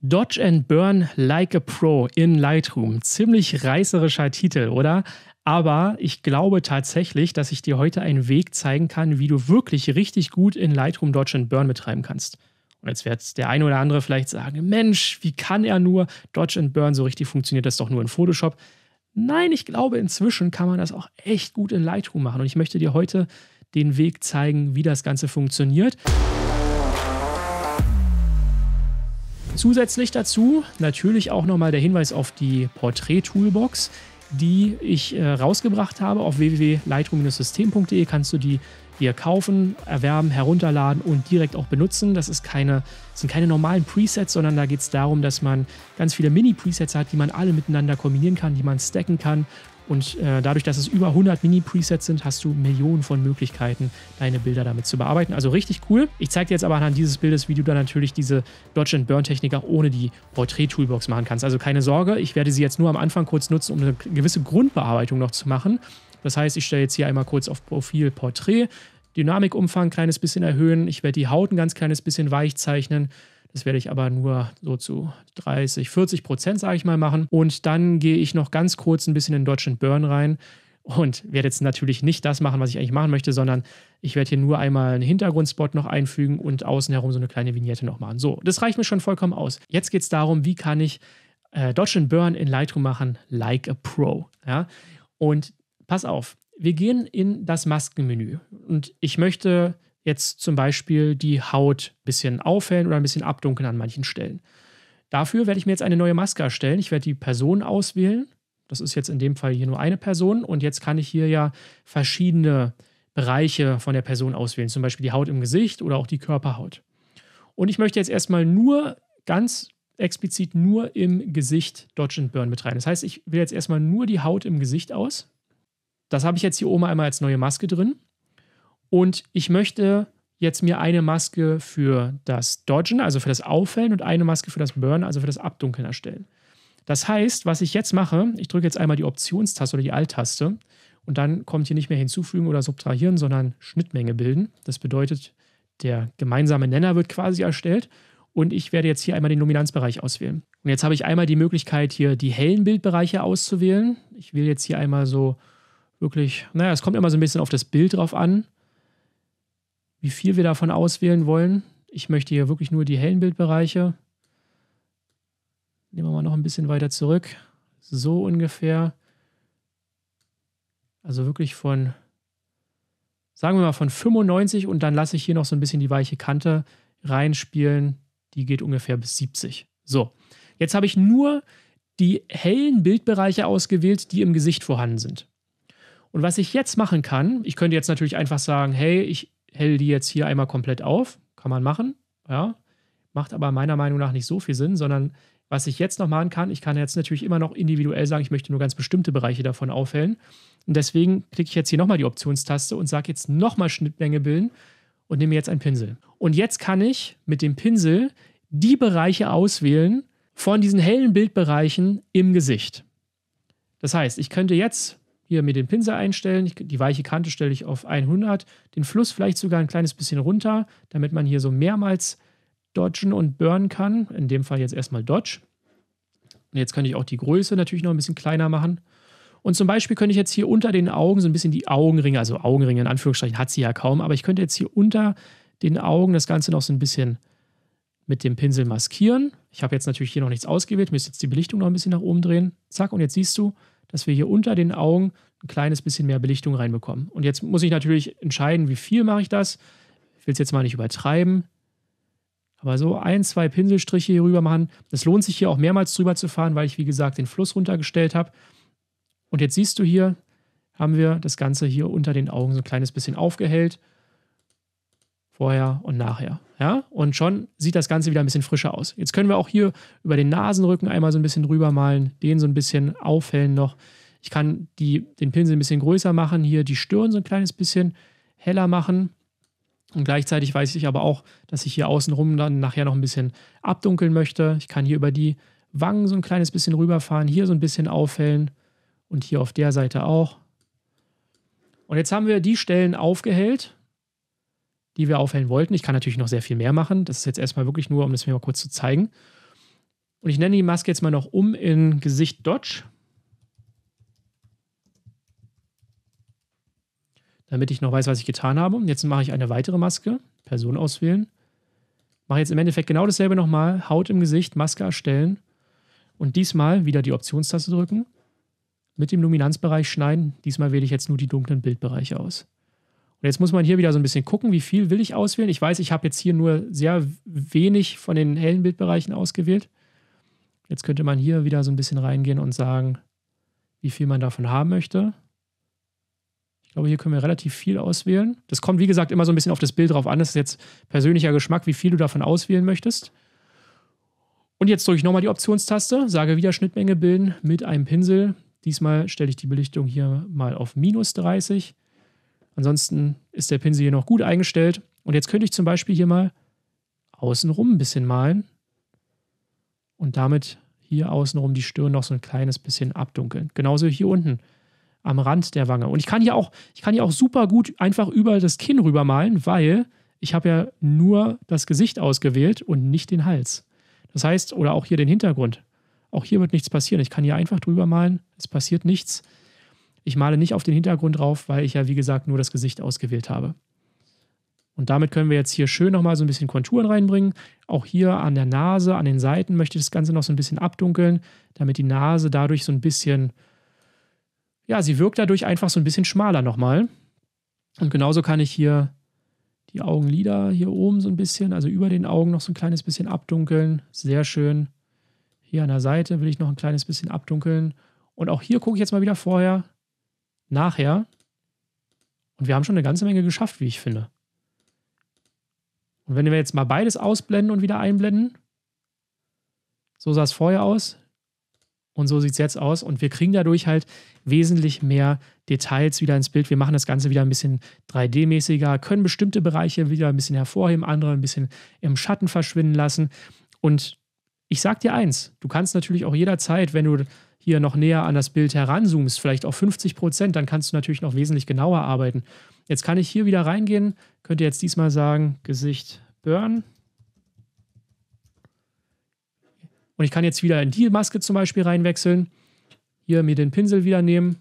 Dodge and Burn Like a Pro in Lightroom. Ziemlich reißerischer Titel, oder? Aber ich glaube tatsächlich, dass ich dir heute einen Weg zeigen kann, wie du wirklich richtig gut in Lightroom Dodge and Burn betreiben kannst. Und jetzt wird der eine oder andere vielleicht sagen: Mensch, wie kann er nur? Dodge and Burn, so richtig funktioniert das doch nur in Photoshop. Nein, ich glaube, inzwischen kann man das auch echt gut in Lightroom machen. Und ich möchte dir heute den Weg zeigen, wie das Ganze funktioniert. Zusätzlich dazu natürlich auch nochmal der Hinweis auf die Portrait-Toolbox, die ich äh, rausgebracht habe. Auf www.lightroom-system.de kannst du die dir kaufen, erwerben, herunterladen und direkt auch benutzen. Das, ist keine, das sind keine normalen Presets, sondern da geht es darum, dass man ganz viele Mini-Presets hat, die man alle miteinander kombinieren kann, die man stacken kann und äh, dadurch, dass es über 100 Mini-Presets sind, hast du Millionen von Möglichkeiten, deine Bilder damit zu bearbeiten. Also richtig cool. Ich zeige dir jetzt aber anhand dieses Bildes, wie du dann natürlich diese Dodge Burn-Technik auch ohne die Portrait-Toolbox machen kannst. Also keine Sorge, ich werde sie jetzt nur am Anfang kurz nutzen, um eine gewisse Grundbearbeitung noch zu machen. Das heißt, ich stelle jetzt hier einmal kurz auf Profil Portrait, Dynamikumfang ein kleines bisschen erhöhen. Ich werde die Haut ein ganz kleines bisschen weich zeichnen. Das werde ich aber nur so zu 30, 40 Prozent, sage ich mal, machen. Und dann gehe ich noch ganz kurz ein bisschen in Deutschland Burn rein und werde jetzt natürlich nicht das machen, was ich eigentlich machen möchte, sondern ich werde hier nur einmal einen Hintergrundspot noch einfügen und außen herum so eine kleine Vignette noch machen. So, das reicht mir schon vollkommen aus. Jetzt geht es darum, wie kann ich äh, Dodge Burn in Lightroom machen, like a Pro. Ja? Und pass auf, wir gehen in das Maskenmenü und ich möchte jetzt zum Beispiel die Haut ein bisschen aufhellen oder ein bisschen abdunkeln an manchen Stellen. Dafür werde ich mir jetzt eine neue Maske erstellen. Ich werde die Person auswählen. Das ist jetzt in dem Fall hier nur eine Person. Und jetzt kann ich hier ja verschiedene Bereiche von der Person auswählen. Zum Beispiel die Haut im Gesicht oder auch die Körperhaut. Und ich möchte jetzt erstmal nur ganz explizit nur im Gesicht Dodge and Burn betreiben. Das heißt, ich will jetzt erstmal nur die Haut im Gesicht aus. Das habe ich jetzt hier oben einmal als neue Maske drin. Und ich möchte jetzt mir eine Maske für das Dodgen, also für das Auffällen und eine Maske für das Burn, also für das Abdunkeln erstellen. Das heißt, was ich jetzt mache, ich drücke jetzt einmal die Optionstaste oder die Alt-Taste und dann kommt hier nicht mehr hinzufügen oder subtrahieren, sondern Schnittmenge bilden. Das bedeutet, der gemeinsame Nenner wird quasi erstellt und ich werde jetzt hier einmal den Luminanzbereich auswählen. Und jetzt habe ich einmal die Möglichkeit, hier die hellen Bildbereiche auszuwählen. Ich will jetzt hier einmal so wirklich, naja, es kommt immer so ein bisschen auf das Bild drauf an wie viel wir davon auswählen wollen. Ich möchte hier wirklich nur die hellen Bildbereiche. Nehmen wir mal noch ein bisschen weiter zurück. So ungefähr. Also wirklich von, sagen wir mal von 95 und dann lasse ich hier noch so ein bisschen die weiche Kante reinspielen. Die geht ungefähr bis 70. So, jetzt habe ich nur die hellen Bildbereiche ausgewählt, die im Gesicht vorhanden sind. Und was ich jetzt machen kann, ich könnte jetzt natürlich einfach sagen, hey, ich hell die jetzt hier einmal komplett auf. Kann man machen, ja. Macht aber meiner Meinung nach nicht so viel Sinn, sondern was ich jetzt noch machen kann, ich kann jetzt natürlich immer noch individuell sagen, ich möchte nur ganz bestimmte Bereiche davon aufhellen. Und deswegen klicke ich jetzt hier nochmal die Optionstaste und sage jetzt nochmal Schnittlänge bilden und nehme jetzt einen Pinsel. Und jetzt kann ich mit dem Pinsel die Bereiche auswählen von diesen hellen Bildbereichen im Gesicht. Das heißt, ich könnte jetzt hier mir den Pinsel einstellen. Ich, die weiche Kante stelle ich auf 100. Den Fluss vielleicht sogar ein kleines bisschen runter, damit man hier so mehrmals dodgen und burnen kann. In dem Fall jetzt erstmal dodge. Und jetzt könnte ich auch die Größe natürlich noch ein bisschen kleiner machen. Und zum Beispiel könnte ich jetzt hier unter den Augen so ein bisschen die Augenringe, also Augenringe in Anführungsstrichen hat sie ja kaum, aber ich könnte jetzt hier unter den Augen das Ganze noch so ein bisschen mit dem Pinsel maskieren. Ich habe jetzt natürlich hier noch nichts ausgewählt, müsste jetzt die Belichtung noch ein bisschen nach oben drehen. Zack, und jetzt siehst du, dass wir hier unter den Augen ein kleines bisschen mehr Belichtung reinbekommen. Und jetzt muss ich natürlich entscheiden, wie viel mache ich das. Ich will es jetzt mal nicht übertreiben. Aber so ein, zwei Pinselstriche hier rüber machen. Das lohnt sich hier auch mehrmals drüber zu fahren, weil ich, wie gesagt, den Fluss runtergestellt habe. Und jetzt siehst du hier, haben wir das Ganze hier unter den Augen so ein kleines bisschen aufgehellt vorher und nachher. Ja? Und schon sieht das Ganze wieder ein bisschen frischer aus. Jetzt können wir auch hier über den Nasenrücken einmal so ein bisschen drüber malen, den so ein bisschen aufhellen noch. Ich kann die, den Pinsel ein bisschen größer machen, hier die Stirn so ein kleines bisschen heller machen. Und gleichzeitig weiß ich aber auch, dass ich hier außenrum dann nachher noch ein bisschen abdunkeln möchte. Ich kann hier über die Wangen so ein kleines bisschen rüberfahren, hier so ein bisschen aufhellen und hier auf der Seite auch. Und jetzt haben wir die Stellen aufgehellt die wir aufhellen wollten. Ich kann natürlich noch sehr viel mehr machen. Das ist jetzt erstmal wirklich nur, um das mir mal kurz zu zeigen. Und ich nenne die Maske jetzt mal noch um in Gesicht Dodge. Damit ich noch weiß, was ich getan habe. Und Jetzt mache ich eine weitere Maske. Person auswählen. Mache jetzt im Endeffekt genau dasselbe nochmal. Haut im Gesicht, Maske erstellen. Und diesmal wieder die Optionstaste drücken. Mit dem Luminanzbereich schneiden. Diesmal wähle ich jetzt nur die dunklen Bildbereiche aus. Und jetzt muss man hier wieder so ein bisschen gucken, wie viel will ich auswählen. Ich weiß, ich habe jetzt hier nur sehr wenig von den hellen Bildbereichen ausgewählt. Jetzt könnte man hier wieder so ein bisschen reingehen und sagen, wie viel man davon haben möchte. Ich glaube, hier können wir relativ viel auswählen. Das kommt, wie gesagt, immer so ein bisschen auf das Bild drauf an. Das ist jetzt persönlicher Geschmack, wie viel du davon auswählen möchtest. Und jetzt drücke ich nochmal die Optionstaste, sage wieder Schnittmenge bilden mit einem Pinsel. Diesmal stelle ich die Belichtung hier mal auf minus 30. Ansonsten ist der Pinsel hier noch gut eingestellt. Und jetzt könnte ich zum Beispiel hier mal außenrum ein bisschen malen und damit hier außenrum die Stirn noch so ein kleines bisschen abdunkeln. Genauso hier unten am Rand der Wange. Und ich kann hier auch, ich kann hier auch super gut einfach über das Kinn rüber malen, weil ich habe ja nur das Gesicht ausgewählt und nicht den Hals. Das heißt, oder auch hier den Hintergrund. Auch hier wird nichts passieren. Ich kann hier einfach drüber malen, es passiert nichts. Ich male nicht auf den Hintergrund drauf, weil ich ja, wie gesagt, nur das Gesicht ausgewählt habe. Und damit können wir jetzt hier schön nochmal so ein bisschen Konturen reinbringen. Auch hier an der Nase, an den Seiten möchte ich das Ganze noch so ein bisschen abdunkeln, damit die Nase dadurch so ein bisschen, ja, sie wirkt dadurch einfach so ein bisschen schmaler nochmal. Und genauso kann ich hier die Augenlider hier oben so ein bisschen, also über den Augen noch so ein kleines bisschen abdunkeln. Sehr schön. Hier an der Seite will ich noch ein kleines bisschen abdunkeln. Und auch hier gucke ich jetzt mal wieder vorher, nachher. Und wir haben schon eine ganze Menge geschafft, wie ich finde. Und wenn wir jetzt mal beides ausblenden und wieder einblenden, so sah es vorher aus und so sieht es jetzt aus. Und wir kriegen dadurch halt wesentlich mehr Details wieder ins Bild. Wir machen das Ganze wieder ein bisschen 3D-mäßiger, können bestimmte Bereiche wieder ein bisschen hervorheben, andere ein bisschen im Schatten verschwinden lassen. Und ich sag dir eins, du kannst natürlich auch jederzeit, wenn du hier noch näher an das Bild heranzoomst, vielleicht auf 50 Prozent, dann kannst du natürlich noch wesentlich genauer arbeiten. Jetzt kann ich hier wieder reingehen, könnte jetzt diesmal sagen, Gesicht Burn. Und ich kann jetzt wieder in die Maske zum Beispiel reinwechseln, hier mir den Pinsel wieder nehmen,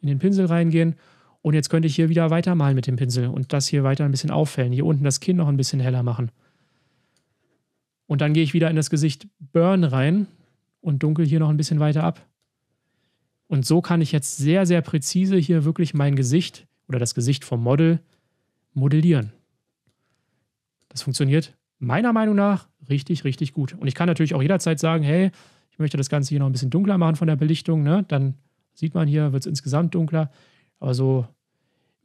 in den Pinsel reingehen und jetzt könnte ich hier wieder weiter malen mit dem Pinsel und das hier weiter ein bisschen auffällen. Hier unten das Kinn noch ein bisschen heller machen. Und dann gehe ich wieder in das Gesicht Burn rein und dunkel hier noch ein bisschen weiter ab. Und so kann ich jetzt sehr, sehr präzise hier wirklich mein Gesicht oder das Gesicht vom Model modellieren. Das funktioniert meiner Meinung nach richtig, richtig gut. Und ich kann natürlich auch jederzeit sagen, hey, ich möchte das Ganze hier noch ein bisschen dunkler machen von der Belichtung. Ne? Dann sieht man hier, wird es insgesamt dunkler. Aber so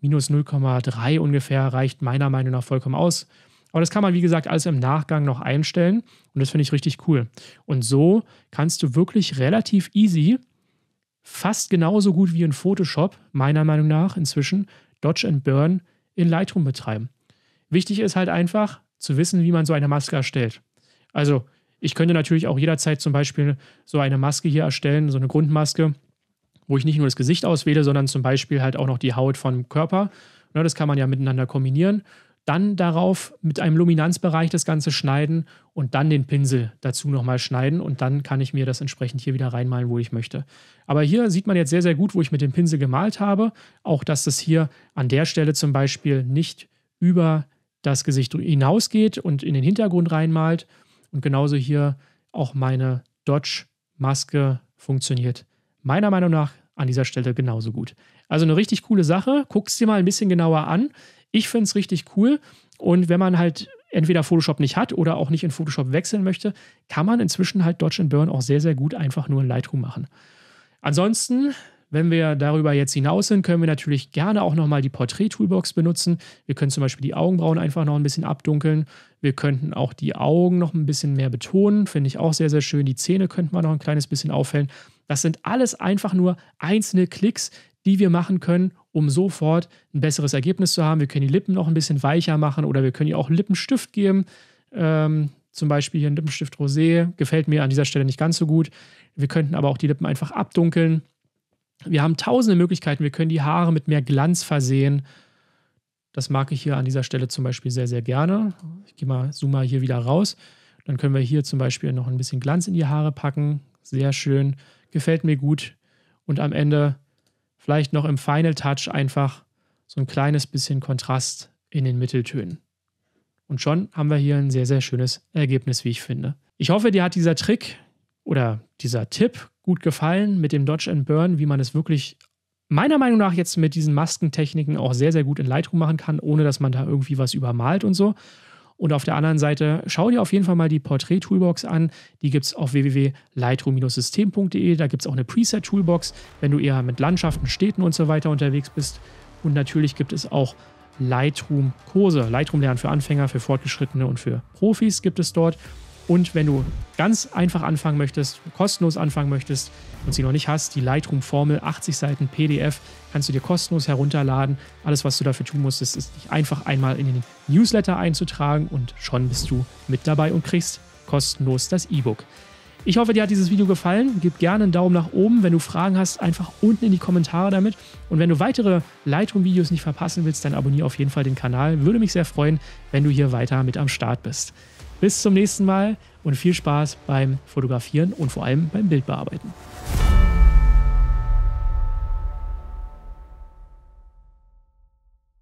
minus 0,3 ungefähr reicht meiner Meinung nach vollkommen aus. Aber das kann man, wie gesagt, alles im Nachgang noch einstellen. Und das finde ich richtig cool. Und so kannst du wirklich relativ easy fast genauso gut wie in Photoshop, meiner Meinung nach inzwischen, Dodge and Burn in Lightroom betreiben. Wichtig ist halt einfach zu wissen, wie man so eine Maske erstellt. Also ich könnte natürlich auch jederzeit zum Beispiel so eine Maske hier erstellen, so eine Grundmaske, wo ich nicht nur das Gesicht auswähle, sondern zum Beispiel halt auch noch die Haut vom Körper. Ne, das kann man ja miteinander kombinieren dann darauf mit einem Luminanzbereich das Ganze schneiden und dann den Pinsel dazu nochmal schneiden und dann kann ich mir das entsprechend hier wieder reinmalen, wo ich möchte. Aber hier sieht man jetzt sehr, sehr gut, wo ich mit dem Pinsel gemalt habe. Auch, dass das hier an der Stelle zum Beispiel nicht über das Gesicht hinausgeht und in den Hintergrund reinmalt. Und genauso hier auch meine Dodge-Maske funktioniert meiner Meinung nach an dieser Stelle genauso gut. Also eine richtig coole Sache. Guck es dir mal ein bisschen genauer an. Ich finde es richtig cool. Und wenn man halt entweder Photoshop nicht hat oder auch nicht in Photoshop wechseln möchte, kann man inzwischen halt Dodge and Burn auch sehr, sehr gut einfach nur in Lightroom machen. Ansonsten, wenn wir darüber jetzt hinaus sind, können wir natürlich gerne auch nochmal die Portrait-Toolbox benutzen. Wir können zum Beispiel die Augenbrauen einfach noch ein bisschen abdunkeln. Wir könnten auch die Augen noch ein bisschen mehr betonen. Finde ich auch sehr, sehr schön. Die Zähne könnten wir noch ein kleines bisschen aufhellen. Das sind alles einfach nur einzelne Klicks, die wir machen können, um sofort ein besseres Ergebnis zu haben. Wir können die Lippen noch ein bisschen weicher machen oder wir können ihr auch Lippenstift geben. Ähm, zum Beispiel hier ein Lippenstift Rosé, gefällt mir an dieser Stelle nicht ganz so gut. Wir könnten aber auch die Lippen einfach abdunkeln. Wir haben tausende Möglichkeiten. Wir können die Haare mit mehr Glanz versehen. Das mag ich hier an dieser Stelle zum Beispiel sehr, sehr gerne. Ich gehe mal, zoome mal hier wieder raus. Dann können wir hier zum Beispiel noch ein bisschen Glanz in die Haare packen. Sehr schön, gefällt mir gut. Und am Ende vielleicht noch im Final Touch einfach so ein kleines bisschen Kontrast in den Mitteltönen. Und schon haben wir hier ein sehr, sehr schönes Ergebnis, wie ich finde. Ich hoffe, dir hat dieser Trick oder dieser Tipp gut gefallen mit dem Dodge and Burn, wie man es wirklich meiner Meinung nach jetzt mit diesen Maskentechniken auch sehr, sehr gut in Lightroom machen kann, ohne dass man da irgendwie was übermalt und so. Und auf der anderen Seite schau dir auf jeden Fall mal die Portrait-Toolbox an. Die gibt es auf www.lightroom-system.de. Da gibt es auch eine Preset-Toolbox, wenn du eher mit Landschaften, Städten und so weiter unterwegs bist. Und natürlich gibt es auch Lightroom-Kurse. Lightroom-Lernen für Anfänger, für Fortgeschrittene und für Profis gibt es dort. Und wenn du ganz einfach anfangen möchtest, kostenlos anfangen möchtest und sie noch nicht hast, die Lightroom-Formel, 80 Seiten PDF, kannst du dir kostenlos herunterladen. Alles, was du dafür tun musst, ist, ist dich einfach einmal in den Newsletter einzutragen und schon bist du mit dabei und kriegst kostenlos das E-Book. Ich hoffe, dir hat dieses Video gefallen. Gib gerne einen Daumen nach oben. Wenn du Fragen hast, einfach unten in die Kommentare damit. Und wenn du weitere Lightroom-Videos nicht verpassen willst, dann abonniere auf jeden Fall den Kanal. Würde mich sehr freuen, wenn du hier weiter mit am Start bist. Bis zum nächsten Mal und viel Spaß beim Fotografieren und vor allem beim Bildbearbeiten.